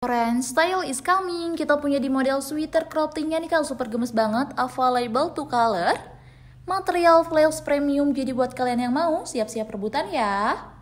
Keren, style is coming. Kita punya di model sweater crop nya nih kalau super gemes banget, available to color. Material flares premium jadi buat kalian yang mau, siap-siap rebutan ya.